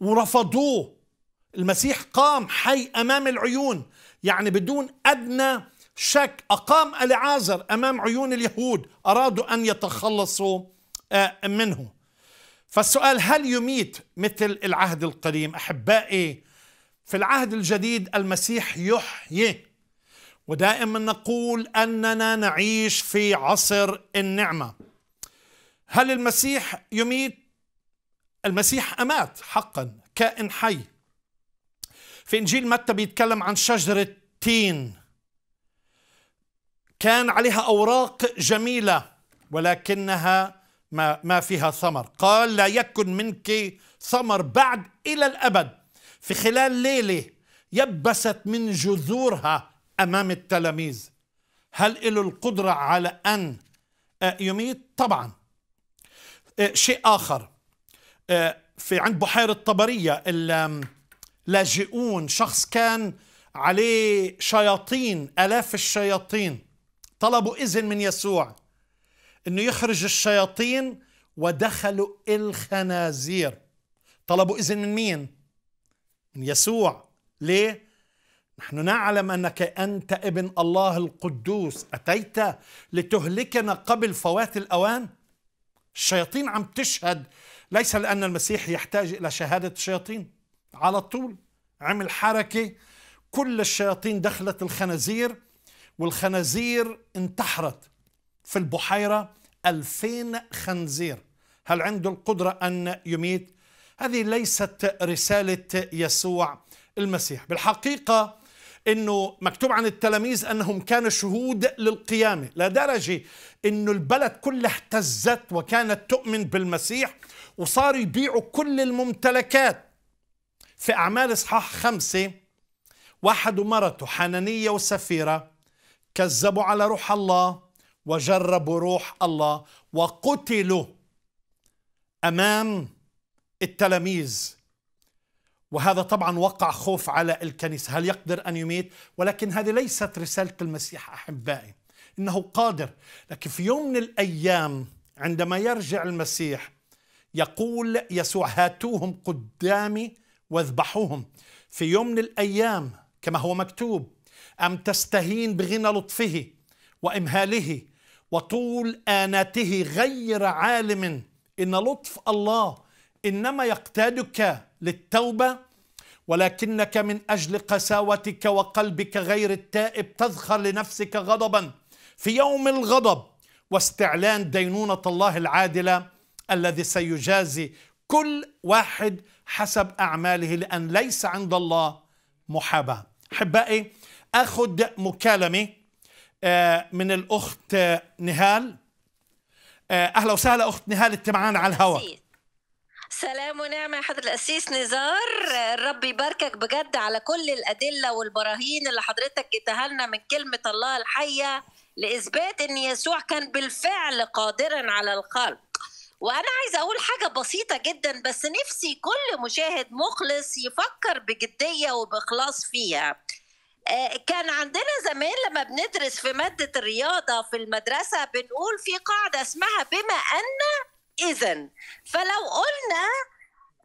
ورفضوه المسيح قام حي امام العيون يعني بدون ادنى شك اقام العازر امام عيون اليهود ارادوا ان يتخلصوا آه، منه فالسؤال هل يميت مثل العهد القديم احبائي في العهد الجديد المسيح يحيي ودائما نقول اننا نعيش في عصر النعمه هل المسيح يميت المسيح امات حقا كائن حي في انجيل متى بيتكلم عن شجره تين كان عليها اوراق جميله ولكنها ما ما فيها ثمر قال لا يكن منك ثمر بعد الى الابد في خلال ليلة يبست من جذورها أمام التلاميذ هل له القدرة على أن آه، يميت؟ طبعا آه، شيء آخر آه، في عند بحيرة طبرية اللاجئون شخص كان عليه شياطين آلاف الشياطين طلبوا إذن من يسوع أنه يخرج الشياطين ودخلوا الخنازير طلبوا إذن من مين؟ من يسوع ليه نحن نعلم انك انت ابن الله القدوس اتيت لتهلكنا قبل فوات الاوان الشياطين عم تشهد ليس لان المسيح يحتاج الى شهاده الشياطين على طول عمل حركه كل الشياطين دخلت الخنازير والخنازير انتحرت في البحيره 2000 خنزير هل عنده القدره ان يميت هذه ليست رسالة يسوع المسيح بالحقيقة انه مكتوب عن التلاميذ انهم كانوا شهود للقيامه لدرجه انه البلد كلها اهتزت وكانت تؤمن بالمسيح وصاروا يبيعوا كل الممتلكات في اعمال اصحاح خمسه واحد ومرته حنانيه وسفيره كذبوا على روح الله وجربوا روح الله وقتلوا امام التلاميذ وهذا طبعا وقع خوف على الكنيسة هل يقدر أن يميت ولكن هذه ليست رسالة المسيح أحبائي إنه قادر لكن في يوم من الأيام عندما يرجع المسيح يقول يسوع هاتوهم قدامي واذبحوهم في يوم من الأيام كما هو مكتوب أم تستهين بغنى لطفه وإمهاله وطول آناته غير عالم إن لطف الله إنما يقتادك للتوبة ولكنك من أجل قساوتك وقلبك غير التائب تذخر لنفسك غضبا في يوم الغضب واستعلان دينونة الله العادلة الذي سيجازي كل واحد حسب أعماله لأن ليس عند الله محاباة أحبائي أخذ مكالمة آه، من الأخت آه، نهال آه، أهلا وسهلا أخت نهال أنت معانا على الهواء سلام ونعمة يا حضرة القسيس نزار الرب يباركك بجد على كل الأدلة والبراهين اللي حضرتك جبتها لنا من كلمة الله الحية لإثبات إن يسوع كان بالفعل قادرا على الخلق وأنا عايزة أقول حاجة بسيطة جدا بس نفسي كل مشاهد مخلص يفكر بجدية وبإخلاص فيها آه، كان عندنا زمان لما بندرس في مادة الرياضة في المدرسة بنقول في قاعدة اسمها بما أن إذا فلو قلنا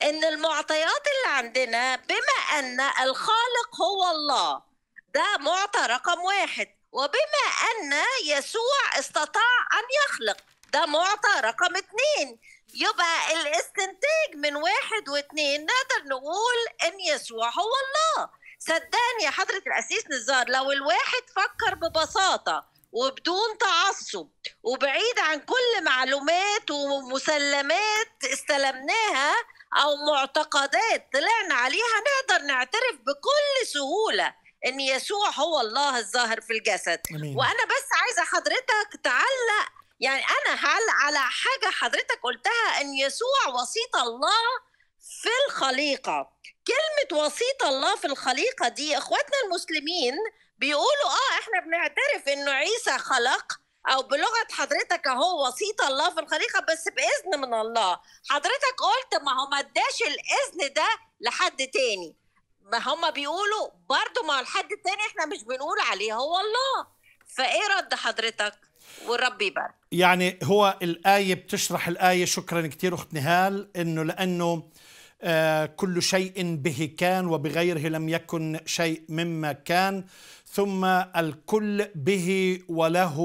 إن المعطيات اللي عندنا بما أن الخالق هو الله ده معطى رقم واحد وبما أن يسوع استطاع أن يخلق ده معطى رقم اتنين يبقى الاستنتاج من واحد واتنين نقدر نقول ان يسوع هو الله صدقني يا حضرة الأسيس نزار لو الواحد فكر ببساطة وبدون تعصب وبعيد عن كل معلومات ومسلمات استلمناها او معتقدات طلعنا عليها نقدر نعترف بكل سهوله ان يسوع هو الله الظاهر في الجسد أمين. وانا بس عايزه حضرتك تعلق يعني انا هعلق على حاجه حضرتك قلتها ان يسوع وسيط الله في الخليقه كلمه وسيط الله في الخليقه دي اخواتنا المسلمين بيقولوا اه احنا بنعترف انه عيسى خلق او بلغه حضرتك اهو وسيط الله في الخليقه بس باذن من الله حضرتك قلت ما هو ما اداش الاذن ده لحد تاني ما هم بيقولوا برضو ما الحد التاني احنا مش بنقول عليه هو الله فايه رد حضرتك والرب يبارك يعني هو الآية بتشرح الآية شكرا كثير أخت نهال إنه لأنه آه كل شيء به كان وبغيره لم يكن شيء مما كان ثم الكل به وله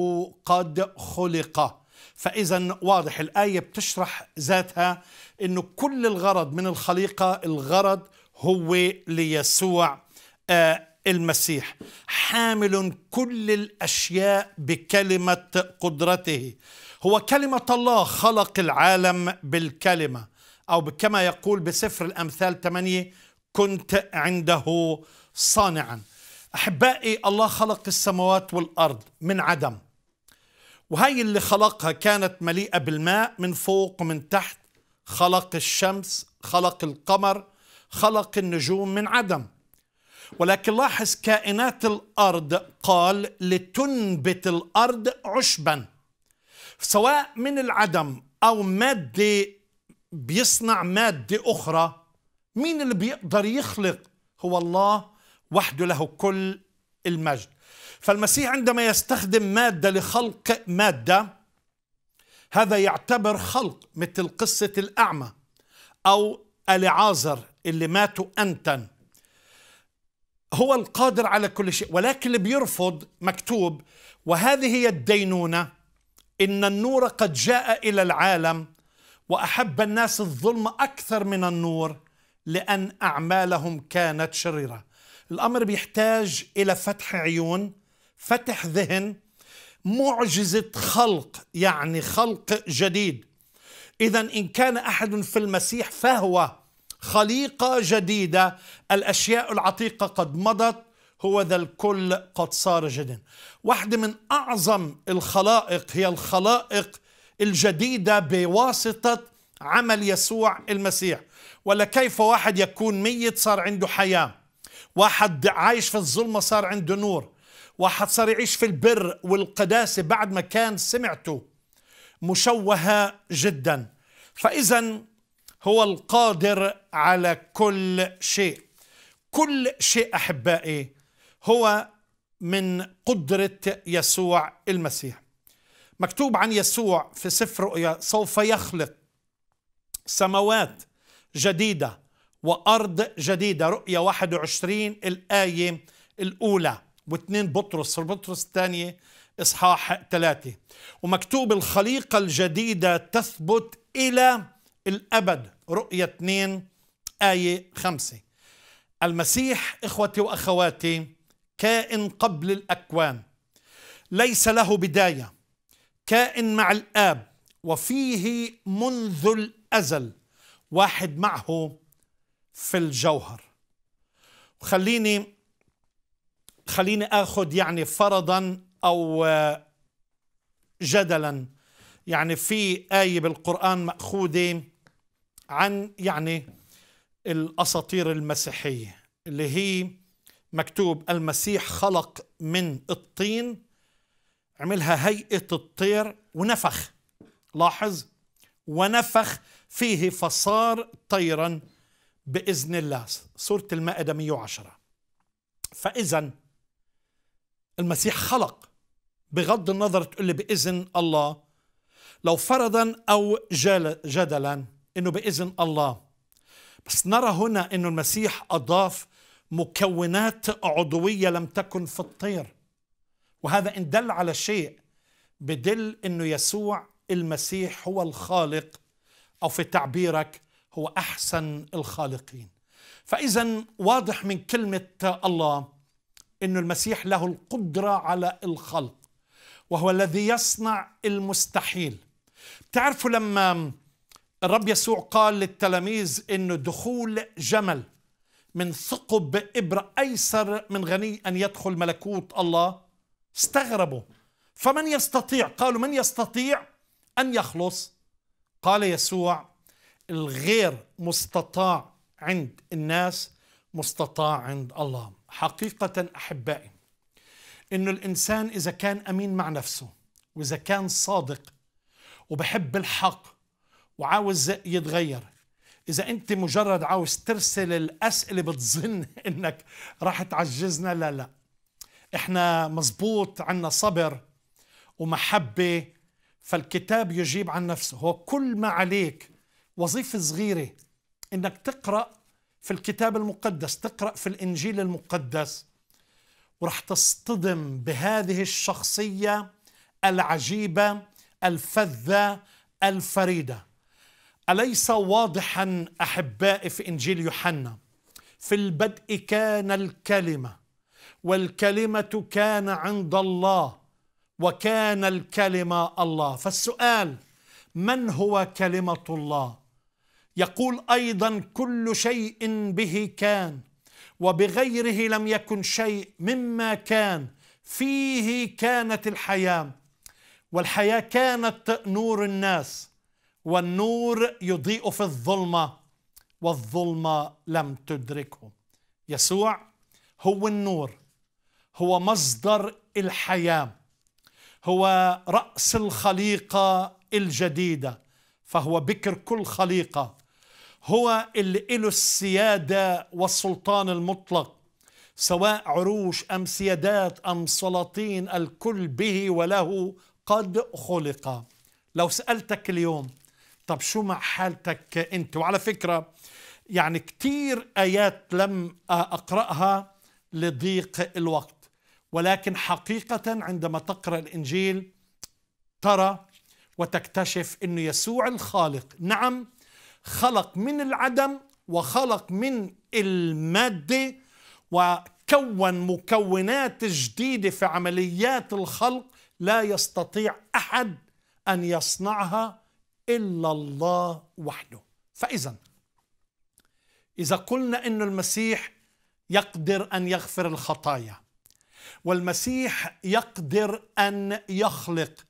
قد خلق فإذا واضح الآية بتشرح ذاتها أنه كل الغرض من الخليقة الغرض هو ليسوع آه، المسيح حامل كل الاشياء بكلمه قدرته هو كلمه الله خلق العالم بالكلمه او كما يقول بسفر الامثال 8 كنت عنده صانعا احبائي الله خلق السماوات والارض من عدم وهي اللي خلقها كانت مليئه بالماء من فوق ومن تحت خلق الشمس خلق القمر خلق النجوم من عدم ولكن لاحظ كائنات الارض قال لتنبت الارض عشبا سواء من العدم او ماده بيصنع ماده اخرى مين اللي بيقدر يخلق هو الله وحده له كل المجد فالمسيح عندما يستخدم مادة لخلق مادة هذا يعتبر خلق مثل قصة الأعمى أو ألعازر اللي ماتوا أنتن هو القادر على كل شيء ولكن اللي بيرفض مكتوب وهذه هي الدينونة إن النور قد جاء إلى العالم وأحب الناس الظلم أكثر من النور لأن أعمالهم كانت شريرة الأمر بيحتاج إلى فتح عيون فتح ذهن معجزة خلق يعني خلق جديد إذا إن كان أحد في المسيح فهو خليقة جديدة الأشياء العتيقة قد مضت هو ذا الكل قد صار جديد واحدة من أعظم الخلائق هي الخلائق الجديدة بواسطة عمل يسوع المسيح ولا كيف واحد يكون ميت صار عنده حياه واحد عايش في الظلمة صار عنده نور واحد صار يعيش في البر والقداسة بعد ما كان سمعته مشوهة جدا فإذا هو القادر على كل شيء كل شيء أحبائي هو من قدرة يسوع المسيح مكتوب عن يسوع في سفر رؤيا سوف يخلق سماوات جديدة وأرض جديدة رؤية 21 الآية الأولى واثنين بطرس في بطرس الثانية إصحاح ثلاثة ومكتوب الخليقة الجديدة تثبت إلى الأبد رؤية 2 آية 5 المسيح إخوتي وأخواتي كائن قبل الأكوان ليس له بداية كائن مع الآب وفيه منذ الأزل واحد معه في الجوهر خليني خليني اخذ يعني فرضا او آه، جدلا يعني في آية بالقرآن مأخوذة عن يعني الأساطير المسيحية اللي هي مكتوب المسيح خلق من الطين عملها هيئة الطير ونفخ لاحظ ونفخ فيه فصار طيرا باذن الله سوره المائده 110 فاذا المسيح خلق بغض النظر تقول لي باذن الله لو فرضا او جدلا انه باذن الله بس نرى هنا انه المسيح اضاف مكونات عضويه لم تكن في الطير وهذا ان دل على شيء بدل انه يسوع المسيح هو الخالق او في تعبيرك هو احسن الخالقين فاذا واضح من كلمه الله ان المسيح له القدره على الخلق وهو الذي يصنع المستحيل بتعرفوا لما الرب يسوع قال للتلاميذ انه دخول جمل من ثقب إبرة أيسر من غني أن يدخل ملكوت الله استغربوا فمن يستطيع قالوا من يستطيع أن يخلص قال يسوع الغير مستطاع عند الناس مستطاع عند الله حقيقة أحبائي إنه الإنسان إذا كان أمين مع نفسه وإذا كان صادق وبحب الحق وعاوز يتغير إذا أنت مجرد عاوز ترسل الأسئلة بتظن إنك راح تعجزنا لا لا إحنا مزبوط عنا صبر ومحبة فالكتاب يجيب عن نفسه هو كل ما عليك وظيفة صغيرة انك تقرأ في الكتاب المقدس تقرأ في الإنجيل المقدس ورح تصطدم بهذه الشخصية العجيبة الفذة الفريدة أليس واضحا أحبائي في إنجيل يوحنا في البدء كان الكلمة والكلمة كان عند الله وكان الكلمة الله فالسؤال من هو كلمة الله يقول ايضا كل شيء به كان وبغيره لم يكن شيء مما كان فيه كانت الحياه والحياه كانت نور الناس والنور يضيء في الظلمه والظلمه لم تدركه يسوع هو النور هو مصدر الحياه هو راس الخليقه الجديده فهو بكر كل خليقه هو اللي له السيادة والسلطان المطلق سواء عروش أم سيادات أم سلاطين الكل به وله قد خلق لو سألتك اليوم طب شو مع حالتك أنت وعلى فكرة يعني كتير آيات لم أقرأها لضيق الوقت ولكن حقيقة عندما تقرأ الإنجيل ترى وتكتشف أن يسوع الخالق نعم خلق من العدم وخلق من المادة وكون مكونات جديدة في عمليات الخلق لا يستطيع أحد أن يصنعها إلا الله وحده فإذا إذا قلنا أن المسيح يقدر أن يغفر الخطايا والمسيح يقدر أن يخلق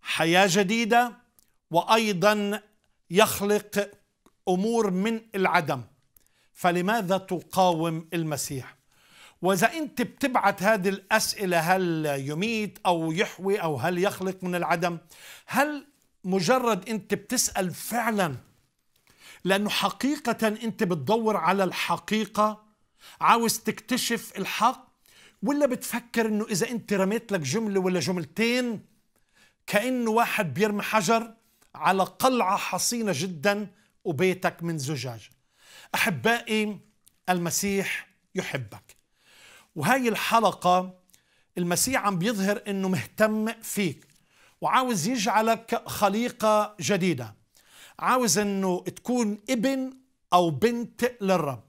حياة جديدة وأيضا يخلق امور من العدم فلماذا تقاوم المسيح واذا انت بتبعت هذه الاسئله هل يميت او يحوي او هل يخلق من العدم هل مجرد انت بتسال فعلا لانه حقيقه انت بتدور على الحقيقه عاوز تكتشف الحق ولا بتفكر انه اذا انت رميت لك جمله ولا جملتين كانه واحد بيرمي حجر على قلعة حصينة جدا وبيتك من زجاج أحبائي المسيح يحبك وهاي الحلقة المسيح عم بيظهر أنه مهتم فيك وعاوز يجعلك خليقة جديدة عاوز أنه تكون ابن أو بنت للرب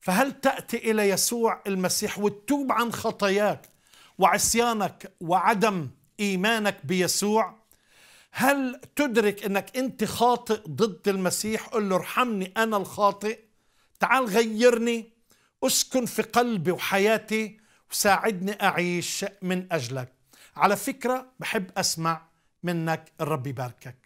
فهل تأتي إلى يسوع المسيح وتتوب عن خطاياك وعصيانك وعدم إيمانك بيسوع هل تدرك انك انت خاطئ ضد المسيح قل له ارحمني انا الخاطئ تعال غيرني اسكن في قلبي وحياتي وساعدني اعيش من اجلك على فكره بحب اسمع منك الرب يباركك